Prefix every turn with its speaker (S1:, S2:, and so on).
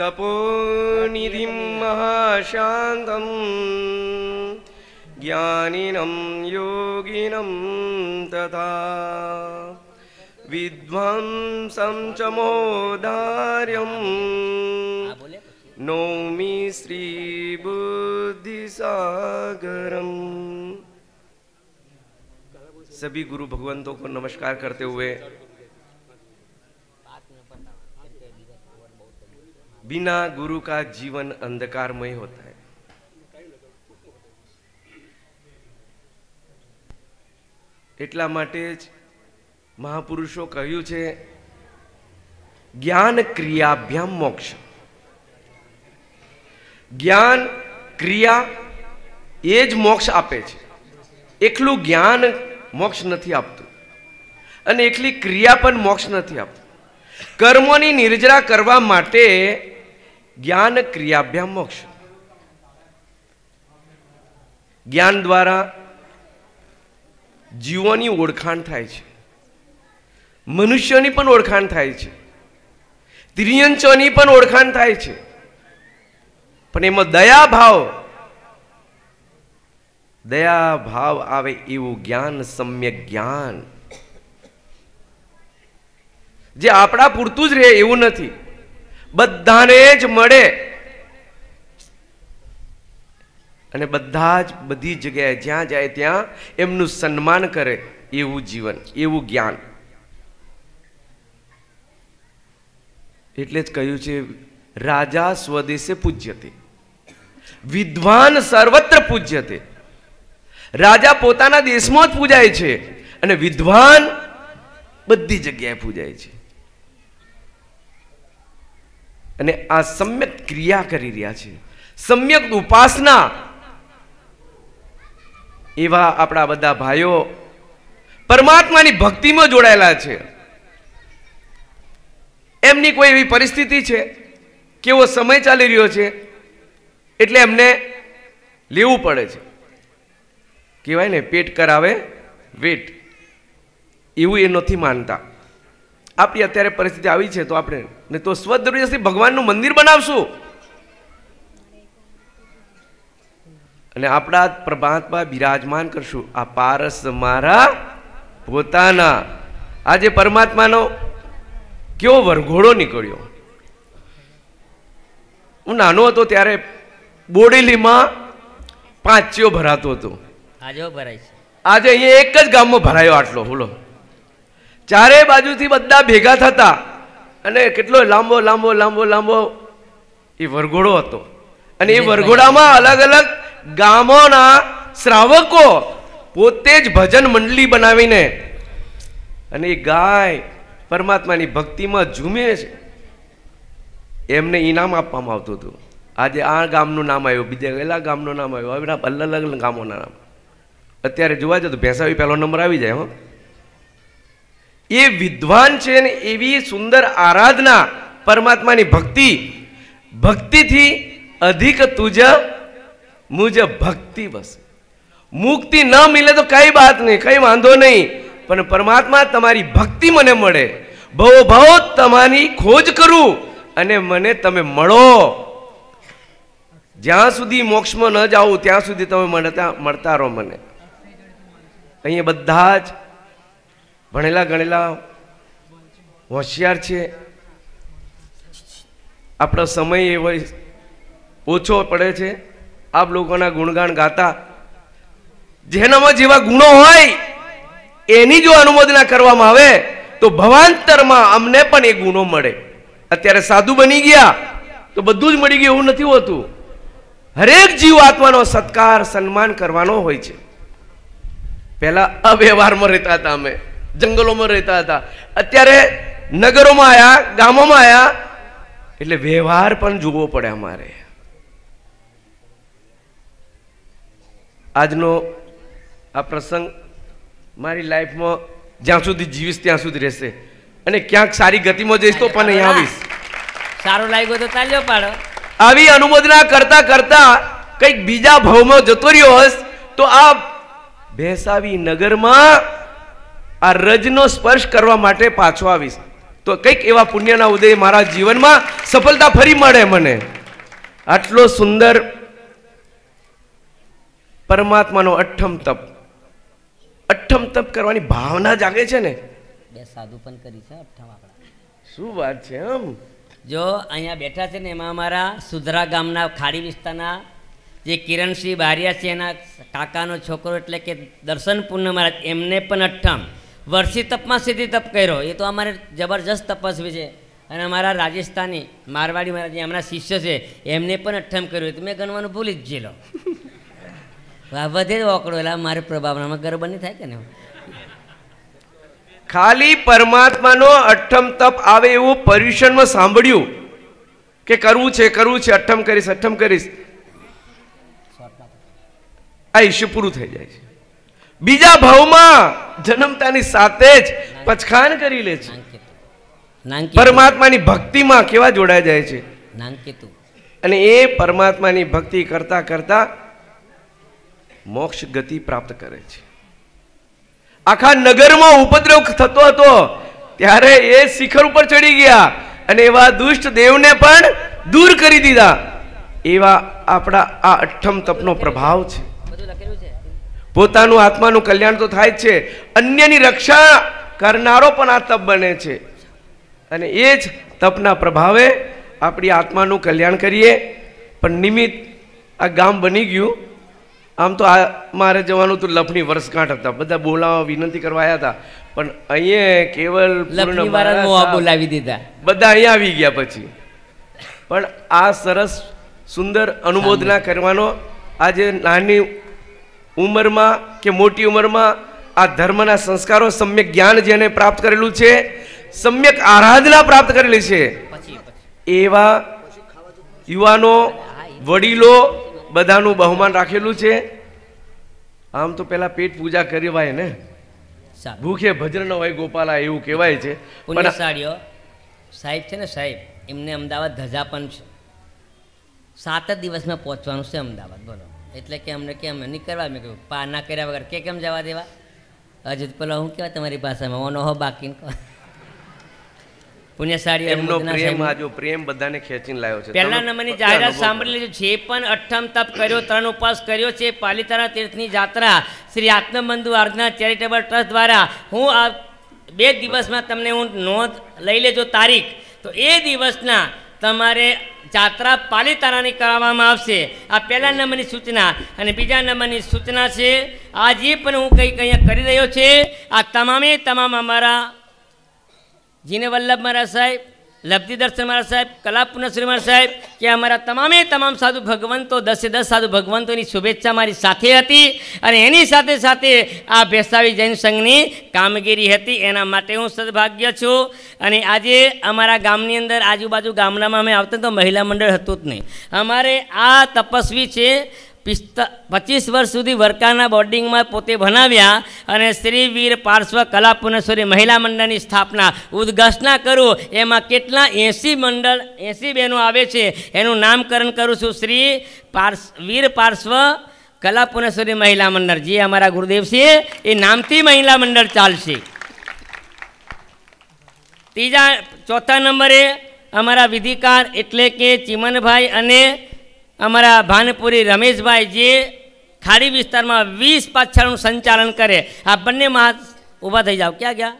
S1: तपोनिधि महाशान्तं ज्ञानिनं योगिनं तथा विध्वंसं च मोदार्यम् हाँ, नौमि श्रीबुद्धिसागरम् सभी गुरु भगवंतों को नमस्कार करते हुए बिना गुरु का जीवन अंधकारमय होता એટલા માટે જ મહાપુરુષો કહ્યું છે જ્ઞાન ક્રિયાભ્યામ મોક્ષ જ્ઞાન ક્રિયા એ જ મોક્ષ આપે છે એકલું જ્ઞાન મોક્ષ નથી આપતું અને એકલી ક્રિયા પણ મોક્ષ નથી આપતું કર્મોની નિર્જરા કરવા માટે જ્ઞાન ક્રિયાભ્યા મોક્ષ જ્ઞાન દ્વારા જીવોની ઓળખાણ થાય છે મનુષ્યોની પણ ઓળખાણ થાય છે ત્રિયંચોની પણ ઓળખાણ થાય છે પણ એમાં દયા ભાવ દયા ભાવ આવે એવું જ્ઞાન સમ્યક જ્ઞાન જે આપણા પૂરતું જ રહે એવું નથી બધાને જ મળે અને બધા જ બધી જગ્યાએ જ્યાં જાય ત્યાં એમનું સન્માન કરે એવું જીવન એવું જ્ઞાન એટલે જ કહ્યું છે રાજા સ્વદેશે પૂજ્યતે વિદ્વાન સર્વત્ર પૂજ્યતે રાજા પોતાના દેશમાં જ પૂજાય છે અને વિદ્વાન બધી જગ્યાએ પૂજાય છે અને આ સમ્યક ક્રિયા કરી રહ્યા છે સમ્યક ઉપાસના એવા આપણા બધા ભાઈઓ પરમાત્માની ભક્તિમાં જોડાયેલા છે એમની કોઈ એવી પરિસ્થિતિ છે કેવો સમય ચાલી રહ્યો છે એટલે એમને લેવું પડે છે કહેવાય ને પેટ કરાવે વેટ એવું એ નથી માનતા આપણી અત્યારે પરિસ્થિતિ આવી છે તો આપણે ને તો સ્વદરજસથી ભગવાનનું મંદિર બનાવશું અને આપણા પ્રભાતમાં બિરાજમાન કરશું આ પારસ મારા પોતાના આજે પરમાત્માનો કેવો વરઘોડો નીકળ્યો હું નાનો હતો ત્યારે બોડેલીમાં પાંચિયો ભરાતો હતો આજે આજે અહીંયા એક જ ગામમાં ભરાયો આટલો બોલો ચારે બાજુથી બધા ભેગા થતા અને કેટલો લાંબો લાંબો લાંબો લાંબો એ વરઘોડો હતો અને એ વરઘોડામાં અલગ અલગ ગામોના શ્રાવકો પોતે જ ભજન મંડળી બનાવીને અને એ ગાય પરમાત્માની ભક્તિમાં ઝૂમે છે એમને ઇનામ આપવામાં આવતું હતું આજે આ ગામનું નામ આવ્યું બીજા પેલા ગામનું નામ આવ્યું હવે અલગ અલગ ગામોના નામ અત્યારે જોવા જતો ભેંસાવી પહેલો નંબર આવી જાય હો એ વિદ્વાન છે ને એવી સુંદર આરાધના પરમાત્માની ભક્તિ ભક્તિથી અધિક તુજબ મુજબ ભક્તિ બસ મુક્તિ ન મિલે તો કઈ વાત નહીં કઈ વાંધો નહીં પણ પરમાત્મા તમારી ભક્તિ મને મળે ભવો ભવો તમારી ખોજ કરું અને મને તમે મળો જ્યાં સુધી મોક્ષમાં ન જાઓ ત્યાં સુધી તમે મળતા મળતા રહો મને અહીંયા બધા જ ભણેલા ગણેલા હોશિયાર છે આપણો સમય એવો ઓછો પડે છે આપ લોકોના ગુણગાન ગાતા જેનામાં જેવા ગુણો હોય એની જો અનુમોદના કરવામાં આવે તો ભવાંતરમાં અમને પણ એ ગુણો મળે અત્યારે સાધુ બની ગયા તો બધું જ મળી ગયું એવું નથી હોતું હરેક જીવ આત્માનો સત્કાર સન્માન કરવાનો હોય છે પહેલા અવ્યવહારમાં રહેતા હતા અમે જંગલોમાં રહેતા હતા અત્યારે નગરોમાં આવ્યા ગામોમાં આવ્યા એટલે વ્યવહાર પણ જોવો પડે અમારે આજનો આ પ્રસંગ મારી લાઈફમાં જ્યાં સુધી જીવીશ ત્યાં સુધી રહેશે અને ક્યાંક સારી ગતિમાં જઈશ તો પણ અહીંયા આવીશ
S2: સારું લાગ્યું તો ચાલ્યો પાડો
S1: આવી અનુમોદના કરતા કરતા કંઈક બીજા ભાવમાં જતો રહ્યો હશ તો આ ભેસાવી નગરમાં આ રજનો સ્પર્શ કરવા માટે પાછો આવીશ તો કંઈક એવા પુણ્યના ઉદય મારા જીવનમાં સફળતા ફરી મળે મને આટલો સુંદર પરમાત્માનો અઠ્ઠમ તપ અઠ્ઠમ તપ કરવાની ભાવના જાગે છે ને
S2: બે સાધુ પણ કરી છે અઠ્ઠમ આપણા
S1: શું વાત છે આમ
S2: જો અહીંયા બેઠા છે ને એમાં અમારા સુધરા ગામના ખાડી વિસ્તારના જે કિરણસિંહ બારિયા છે એના કાકાનો છોકરો એટલે કે દર્શન પૂર્ણ મહારાજ એમને પણ અઠ્ઠમ વર્ષી તપમાં સીધી તપ કર્યો એ તો અમારે જબરજસ્ત તપસ્વી છે અને અમારા રાજસ્થાની મારવાડી મારા જે એમના શિષ્ય છે એમને પણ અઠ્ઠમ કર્યું તો મેં ગણવાનું ભૂલી જ ગયેલો વધે ઓકળો એટલે મારે પ્રભાવનામાં ગરબા નહીં થાય કે ને
S1: ખાલી પરમાત્માનો અઠ્ઠમ તપ આવે એવું પર્યુષણમાં સાંભળ્યું કે કરવું છે કરવું છે અઠ્ઠમ કરીશ અઠ્ઠમ કરીશ આ ઈશ્યુ પૂરું થઈ જાય છે બીજા ભાવમાં જન્મતાની સાથે જ પછખાન કરી લે છે પરમાત્માની ભક્તિમાં કેવા જોડાઈ જાય
S2: છે
S1: અને એ પરમાત્માની ભક્તિ કરતા કરતા મોક્ષ ગતિ પ્રાપ્ત કરે છે આખા નગરમાં ઉપદ્રવ થતો હતો ત્યારે એ શિખર ઉપર ચડી ગયા અને એવા દુષ્ટ દેવને પણ દૂર કરી દીધા એવા આપણા આ અઠમ તપનો પ્રભાવ છે પોતાનું આત્માનું કલ્યાણ તો થાય છે અન્યની રક્ષા કરનારો પણ આ તપ બને છે અને એ જ તપના પ્રભાવે આપણી આત્માનું કલ્યાણ કરીએ પણ નિમિત્ત આ ગામ બની ગયું આમ તો આ મારે જવાનું હતું લફની વર્ષગાંઠ હતા બધા બોલાવા વિનંતી કરવા આવ્યા હતા પણ અહીંયા કેવલ બોલાવી દીધા બધા અહીંયા આવી ગયા પછી પણ આ સરસ સુંદર અનુબોધના કરવાનો આજે નાની ઉંમરમાં કે મોટી ઉંમરમાં આ ધર્મના સંસ્કારો સમ્યક જ્ઞાન જેને પ્રાપ્ત કરેલું છે સમ્યક આરાધના પ્રાપ્ત કરેલી છે એવા યુવાનો વડીલો બધાનું બહુમાન રાખેલું છે આમ તો પેલા પેટ પૂજા કરવાય ને ભૂખે ભજન ન હોય ગોપાલા એવું કહેવાય છે પુણ્યશાળીઓ
S2: સાહેબ છે ને સાહેબ એમને અમદાવાદ ધજા પણ છે સાત જ દિવસમાં પહોંચવાનું છે અમદાવાદ બોલો એટલે કે અમને કેમ નહીં કરવા મેં કહ્યું પા ના કર્યા વગર કે કેમ જવા દેવા હજુ પેલો હું કહેવાય તમારી ભાષામાં ઓનો હો બાકી પુણ્યશાળી એમનો પ્રેમ
S1: આજો પ્રેમ બધાને ખેંચીને લાવ્યો છે પહેલા નંબરની જાહેરાત સાંભળી
S2: લીધું છે પણ અઠમ તપ કર્યો ત્રણ ઉપવાસ કર્યો છે પાલિતાના તીર્થની જાત્રા શ્રી આત્મબંધુ આરાધના ચેરિટેબલ ટ્રસ્ટ દ્વારા હું આ બે દિવસમાં તમને હું નોંધ લઈ લેજો તારીખ તો એ દિવસના તમારે જાત્રા પાલિતાણાની કરાવવામાં આવશે આ પહેલા નંબરની સૂચના અને બીજા નંબરની સૂચના છે આ જે પણ હું કંઈક અહીંયા કરી રહ્યો છે આ તમામે તમામ અમારા જીને વલ્લભ મહારાજ સાહેબ લબ્ધિ દર્શન મહારાજ સાહેબ કલા પુનશ્રી મહારાજ સાહેબ કે અમારા તમામે તમામ સાધુ ભગવંતો દસે દસ સાધુ ભગવંતોની શુભેચ્છા મારી સાથે હતી અને એની સાથે સાથે આ ભેસાવી જૈન સંઘની કામગીરી હતી એના માટે હું સદભાગ્ય છું અને આજે અમારા ગામની અંદર આજુબાજુ ગામડામાં અમે આવતા તો મહિલા મંડળ હતું જ નહીં અમારે આ તપસ્વી છે પિસ્તા પચીસ વર્ષ સુધી વર્કાના બોર્ડિંગમાં પોતે ભણાવ્યા અને શ્રી વીર પાર્શ્વ કલા પુનેશ્વરી મહિલા મંડળની સ્થાપના ઉદ્ઘાટના કરું એમાં કેટલા એંસી મંડળ એંસી બહેનો આવે છે એનું નામકરણ કરું છું શ્રી પાર્શ વીર પાર્શ્વ કલા પુનેશ્વરી મહિલા મંડળ જે અમારા ગુરુદેવસિંહે એ નામથી મહિલા મંડળ ચાલશે ત્રીજા ચોથા નંબરે અમારા વિધિકાર એટલે કે ચિમનભાઈ અને અમારા ભાનપુરી રમેશભાઈ જે ખાડી વિસ્તારમાં વીસ પાછળનું સંચાલન કરે આ બંને મહા ઊભા થઈ જાઓ ક્યાં ગયા